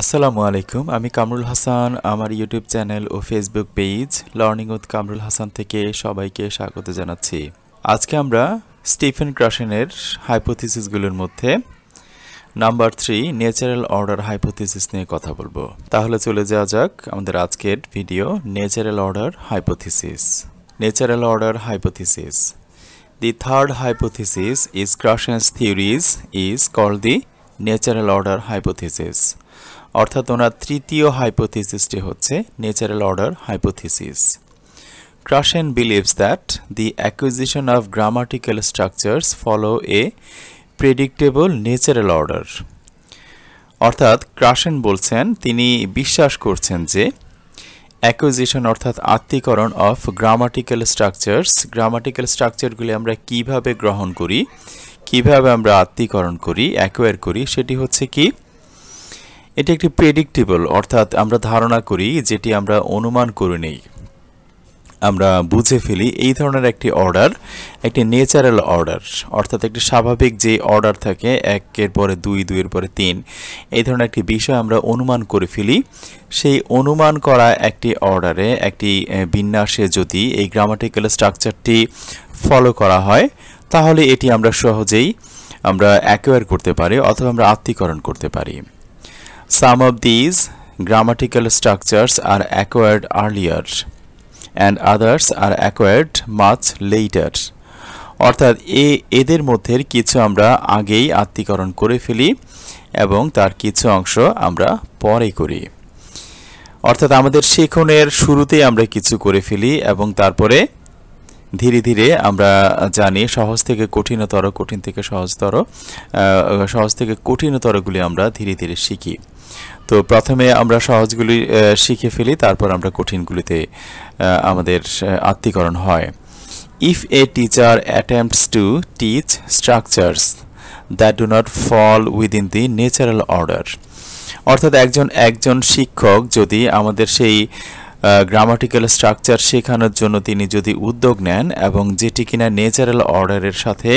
আসসালামু আলাইকুম আমি কামরুল হাসান আমার ইউটিউব চ্যানেল ও Facebook page learning with Kamrul Hasan থেকে সবাইকে স্বাগত জানাচ্ছি আজকে আমরা স্টিফেন ক্রাশেনের হাইপোথিসিসগুলোর মধ্যে number three natural order hypothesis নিয়ে কথা বলবো তাহলে চলে যাওয়া যাক আমাদের আজকের video natural order hypothesis natural order hypothesis the third hypothesis is Krashen's theories is call the natural order hypothesis অর্থাৎ ওনার তৃতীয় হাইপোথিসিসটি হচ্ছে natural order hypothesis Krashen believes that the acquisition of grammatical structures follow a predictable natural order অর্থাৎ Krashen বলছেন তিনি বিশ্বাস করছেন যে অ্যাকুইজিশন অর্থাৎ আত্মীকরণ অফ গ্রামাটিক্যাল স্ট্রাকচার্স গ্রামাটিক্যাল স্ট্রাকচারগুলি আমরা কিভাবে গ্রহণ করি কিভাবে আমরা আত্মীকরণ করি অ্যাকোয়ার করি সেটি হচ্ছে কি এটি একটি প্রেডিক্টেবল অর্থাৎ আমরা ধারণা করি যেটি আমরা অনুমান করে নেই আমরা বুঝে ফেলি এই ধরনের একটি অর্ডার একটি নেচারাল অর্ডার অর্থাৎ একটি স্বাভাবিক যে অর্ডার থাকে একের পরে দুই দুইয়ের পরে তিন এই ধরনের একটি বিষয় আমরা অনুমান করে ফেলি সেই অনুমান করা একটি অর্ডারে একটি বিন্যাসে যদি এই গ্রামাটিক্যাল স্ট্রাকচারটি ফলো করা হয় তাহলে এটি আমরা সহজেই আমরা অ্যাকোয়ার করতে পারি অথবা আমরা আত্মীকরণ করতে পারি some of these grammatical structures are acquired earliers and others are acquired much later অর্থাৎ এ এদের মধ্যে কিছু আমরা আগেই আত্মীকরণ করে ফেলি এবং তার কিছু অংশ আমরা পরে করি অর্থাৎ আমাদের শেখনের শুরুতেই আমরা কিছু করে ফেলি এবং তারপরে ধীরে ধীরে আমরা জানি সহজ থেকে কঠিনতর কঠিন থেকে সহজতর সহজ থেকে কঠিনতরগুলি আমরা ধীরে ধীরে শিখি তো প্রথমে আমরা সহজগুলি শিখে ফেলি তারপর আমরা কঠিনগুলিতে আমাদের আত্মীকরণ হয় if a teacher attempts to teach structures that do not fall within the natural order অর্থাৎ একজন একজন শিক্ষক যদি আমাদের সেই গ্রামাটিক্যাল স্ট্রাকচার শেখানোর জন্য তিনি যদি উদ্যোগ নেন এবং যেটি কিনা ন্যাচারাল অর্ডারের সাথে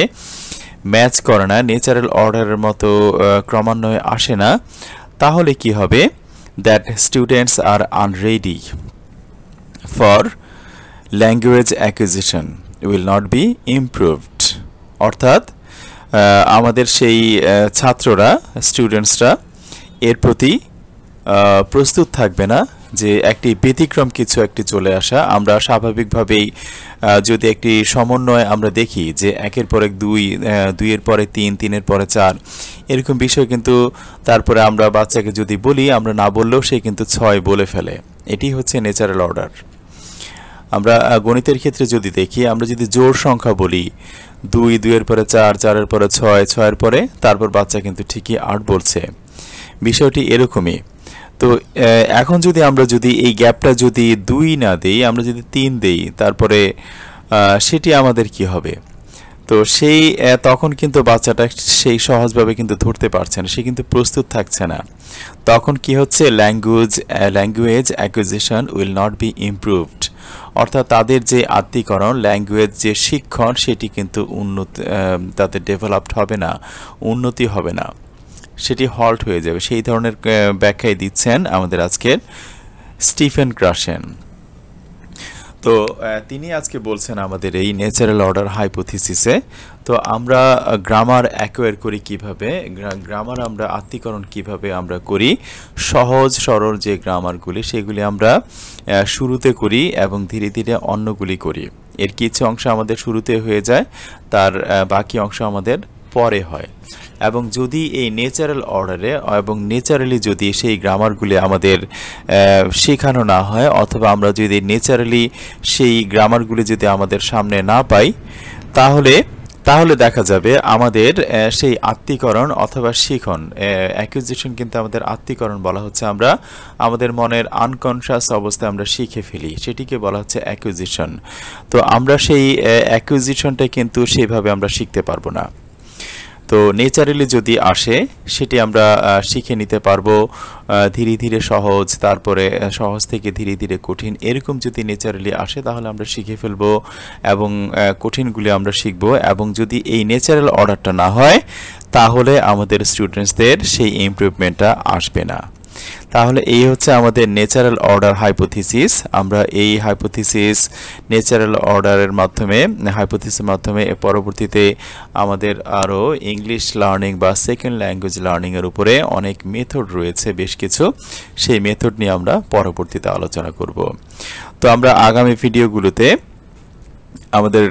ম্যাচ করে না নেচারাল অর্ডারের মতো ক্রমান্বয়ে আসে না তাহলে কি হবে that students are unready for language acquisition will not be improved অর্থাৎ আমাদের সেই ছাত্ররা স্টুডেন্টসরা এর প্রতি প্রস্তুত থাকবে না যে একটি ব্যতিক্রম কিছু একটি চলে আসা আমরা স্বাভাবিকভাবেই যদি একটি সমন্বয় আমরা দেখি যে একের পরে দুই দুইয়ের পরে তিন তিনের পরে চার এরকম বিষয় কিন্তু তারপরে আমরা বাচ্চাকে যদি বলি আমরা না বললেও সে কিন্তু ছয় বলে ফেলে এটি হচ্ছে নেচারাল অর্ডার আমরা গণিতের ক্ষেত্রে যদি দেখি আমরা যদি জোর সংখ্যা বলি দুই দুইয়ের পরে চার চারের পরে ছয় ছয়ের পরে তারপর বাচ্চা কিন্তু ঠিকই আট বলছে বিষয়টি এরকমই তো এখন যদি আমরা যদি এই গ্যাপটা যদি দুই না দেই আমরা যদি তিন দেই তারপরে সেটি আমাদের কি হবে তো সেই তখন কিন্তু বাচ্চাটা সেই সহজভাবে কিন্তু ধরতে পারছে না সে কিন্তু প্রস্তুত থাকছে না তখন কি হচ্ছে language language acquisition will not be improved অর্থাৎ তাদের যে আত্মীকরণ ল্যাঙ্গুয়েজ যে শিক্ষণ সেটি কিন্তু উন্নত তাদের ডেভেলপড হবে না উন্নতি হবে না সেটি হল্ট হয়ে যাবে সেই ধরনের ব্যাখ্যাই দিচ্ছেন আমাদের আজকের স্টিফেন ক্রাশেন তো তিনি আজকে বলছেন আমাদের এই ন্যাচারাল অর্ডার হাইপোথিসিসে তো আমরা গ্রামার অ্যাকোয়ার করি কিভাবে গ্রামার আমরা আত্মীকরণ কিভাবে আমরা করি সহজ সরল যে গ্রামারগুলি সেগুলি আমরা শুরুতে করি এবং ধীরে ধীরে অন্যগুলি করি এর কিছু অংশ আমাদের শুরুতে হয়ে যায় তার বাকি অংশ আমাদের পরে হয় এবং যদি এই নেচারাল অর্ডারে এবং নেচারালি যদি সেই গ্রামারগুলি আমাদের শেখানো না হয় অথবা আমরা যদি নেচারালি সেই গ্রামারগুলি যদি আমাদের সামনে না পাই তাহলে তাহলে দেখা যাবে আমাদের সেই আত্মীকরণ অথবা শিখন অ্যাকুজিশন কিন্তু আমাদের আত্মীকরণ বলা হচ্ছে আমরা আমাদের মনের আনকনশাস অবস্থায় আমরা শিখে ফেলি সেটিকে বলা হচ্ছে অ্যাকুজিশন তো আমরা সেই অ্যাকুজিশনটা কিন্তু সেইভাবে আমরা শিখতে পারবো না তো নেচারালি যদি আসে সেটি আমরা শিখে নিতে পারবো ধীরে ধীরে সহজ তারপরে সহজ থেকে ধীরে ধীরে কঠিন এরকম যদি নেচারালি আসে তাহলে আমরা শিখে ফেলব এবং কঠিনগুলি আমরা শিখব এবং যদি এই নেচারাল অর্ডারটা না হয় তাহলে আমাদের স্টুডেন্টসদের সেই ইমপ্রুভমেন্টটা আসবে না তাহলে এই হচ্ছে আমাদের ন্যাচারাল অর্ডার হাইপোথিসিস আমরা এই হাইপোথিসিস ন্যাচারাল অর্ডারের মাধ্যমে হাইপোথিসের মাধ্যমে পরবর্তীতে আমাদের আরও ইংলিশ লার্নিং বা সেকেন্ড ল্যাঙ্গুয়েজ লার্নিংয়ের উপরে অনেক মেথড রয়েছে বেশ কিছু সেই মেথড নিয়ে আমরা পরবর্তীতে আলোচনা করব তো আমরা আগামী ভিডিওগুলোতে আমাদের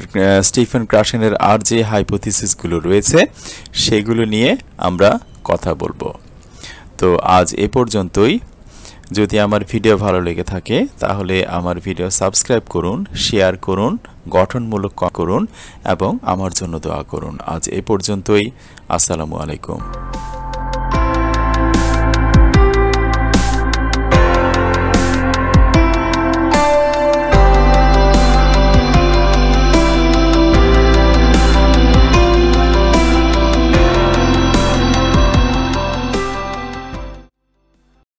স্টিফেন ক্রাশেনের আর যে হাইপোথিসিসগুলো রয়েছে সেগুলো নিয়ে আমরা কথা বলবো তো আজ এ পর্যন্তই যদি আমার ভিডিও ভালো লেগে থাকে তাহলে আমার ভিডিও সাবস্ক্রাইব করুন শেয়ার করুন গঠনমূলক করুন এবং আমার জন্য দোয়া করুন আজ এ পর্যন্তই আসসালামু আলাইকুম